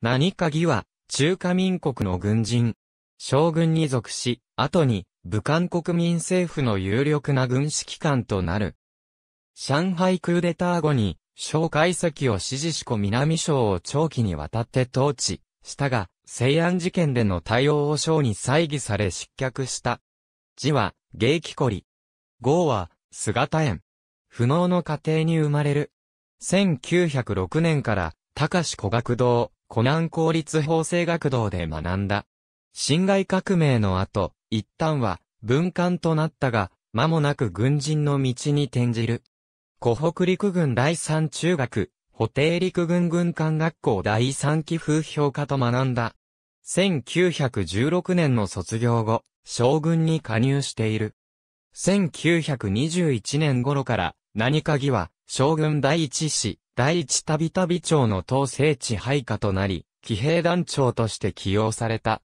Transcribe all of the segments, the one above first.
何か義は、中華民国の軍人、将軍に属し、後に、武漢国民政府の有力な軍指揮官となる。上海クーデター後に、蒋介石を支持しこ南省を長期にわたって統治したが、西安事件での対応を省に再議され失脚した。字は、芸キこり。号は、姿園。不能の家庭に生まれる。1906年から、高志古学堂、湖南公立法制学堂で学んだ。辛亥革命の後、一旦は文官となったが、間もなく軍人の道に転じる。湖北陸軍第三中学、補定陸軍軍官学校第三期風評科と学んだ。1916年の卒業後、将軍に加入している。1921年頃から、何かぎは、将軍第一子、第一たびたび町の党政地配下となり、騎兵団長として起用された。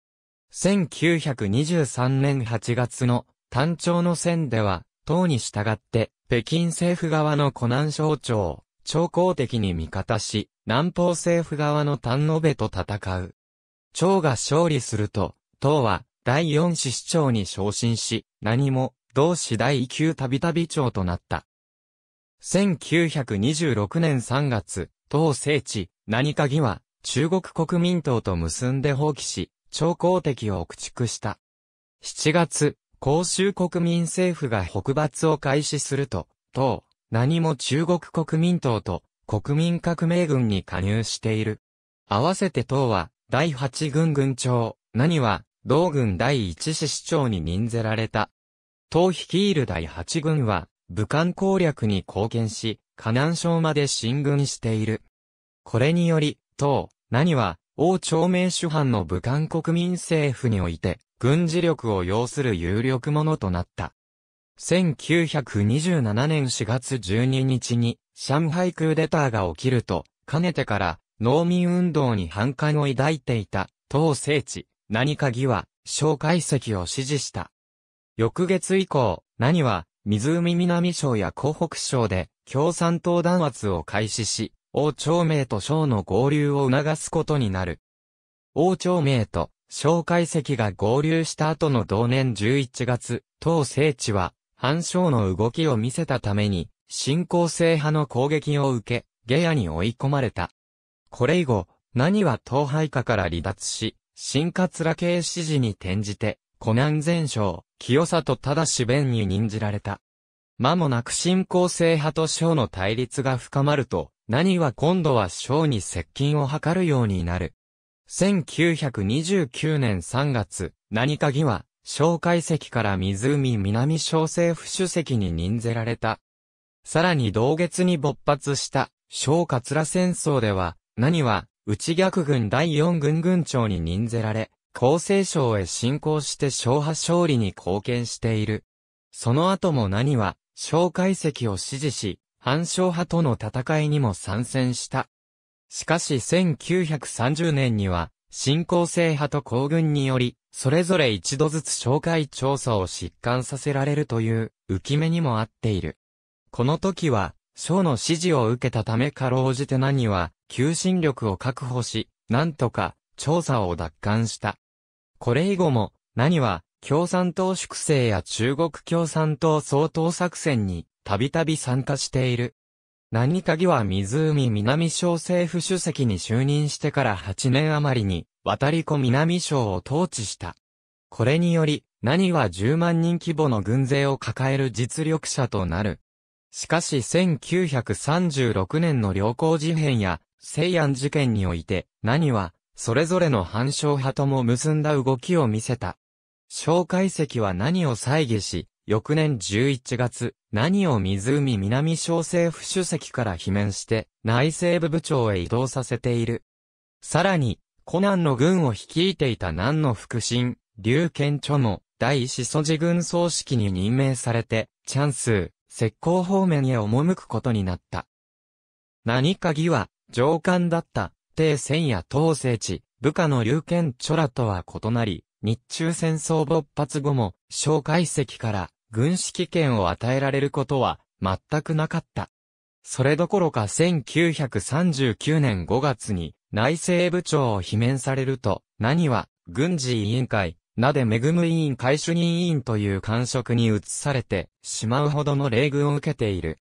1923年8月の単調の戦では、党に従って、北京政府側の湖南省庁、超公的に味方し、南方政府側の丹部と戦う。長が勝利すると、党は第四市市長に昇進し、何も同市第9たびたび長となった。1926年3月、当聖地、何かぎは、中国国民党と結んで放棄し、超公敵を駆逐した。7月、公衆国民政府が北伐を開始すると、党、何も中国国民党と国民革命軍に加入している。合わせて党は、第8軍軍長、何は、同軍第1師市長に任ぜられた。党率いる第8軍は、武漢攻略に貢献し、河南省まで進軍している。これにより、唐、何は、王朝明主犯の武漢国民政府において、軍事力を要する有力者となった。1927年4月12日に、上海クーデターが起きると、かねてから、農民運動に反感を抱いていた、党聖地、何かぎは、蒋介石を支持した。翌月以降、何は、湖南省や湖北省で共産党弾圧を開始し、王朝明と省の合流を促すことになる。王朝明と蒋介石が合流した後の同年11月、当聖地は、反省の動きを見せたために、新興制派の攻撃を受け、下野に追い込まれた。これ以後、何は統廃下から離脱し、新桂系支持に転じて、湖南全省、清里忠弁に任じられた。間もなく新興制派と省の対立が深まると、何は今度は省に接近を図るようになる。1929年3月、何かぎは、蒋介石から湖南省政府主席に任ぜられた。さらに同月に勃発した、小桂戦争では、何は、内逆軍第四軍軍長に任ぜられ、厚生省へ進行して昭和勝利に貢献している。その後も何は、蒋介石を支持し、反昭派との戦いにも参戦した。しかし1930年には、新興制派と皇軍により、それぞれ一度ずつ紹介調査を疾患させられるという、浮き目にもあっている。この時は、省の指示を受けたためかろうじて何は、求心力を確保し、なんとか、調査を奪還した。これ以後も、何は、共産党粛清や中国共産党総統作戦に、たびたび参加している。何かぎは湖南省政府主席に就任してから8年余りに、渡り子南省を統治した。これにより、何は10万人規模の軍勢を抱える実力者となる。しかし1936年の良好事変や、西安事件において、何は、それぞれの反証派とも結んだ動きを見せた。小介石は何を再議し、翌年11月、何を湖南小政府主席から罷免して、内政部部長へ移動させている。さらに、コナンの軍を率いていた南の副心、劉賢著も、第一祖寺軍総指揮に任命されて、チャンス、石膏方面へ赴くことになった。何か義は、上官だった帝戦や統制地、部下の龍剣チョラとは異なり、日中戦争勃発後も、小介石から軍指揮権を与えられることは全くなかった。それどころか1939年5月に内政部長を罷免されると、何は軍事委員会、なで恵む委員会主任委員という官職に移されてしまうほどの礼遇を受けている。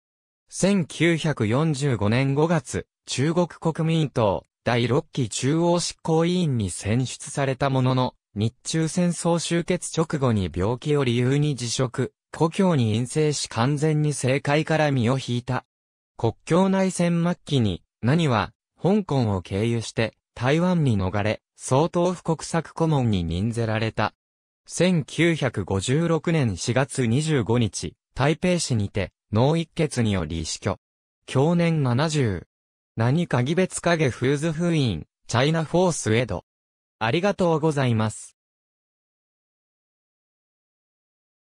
1945年5月、中国国民党、第6期中央執行委員に選出されたものの、日中戦争終結直後に病気を理由に辞職、故郷に陰性し完全に政界から身を引いた。国境内戦末期に、何は、香港を経由して、台湾に逃れ、総統府国策顧問に任ぜられた。1956年4月25日、台北市にて、脳一血により死去。去年70。何か義別影フーズ封印、チャイナフォースエド。ありがとうございます。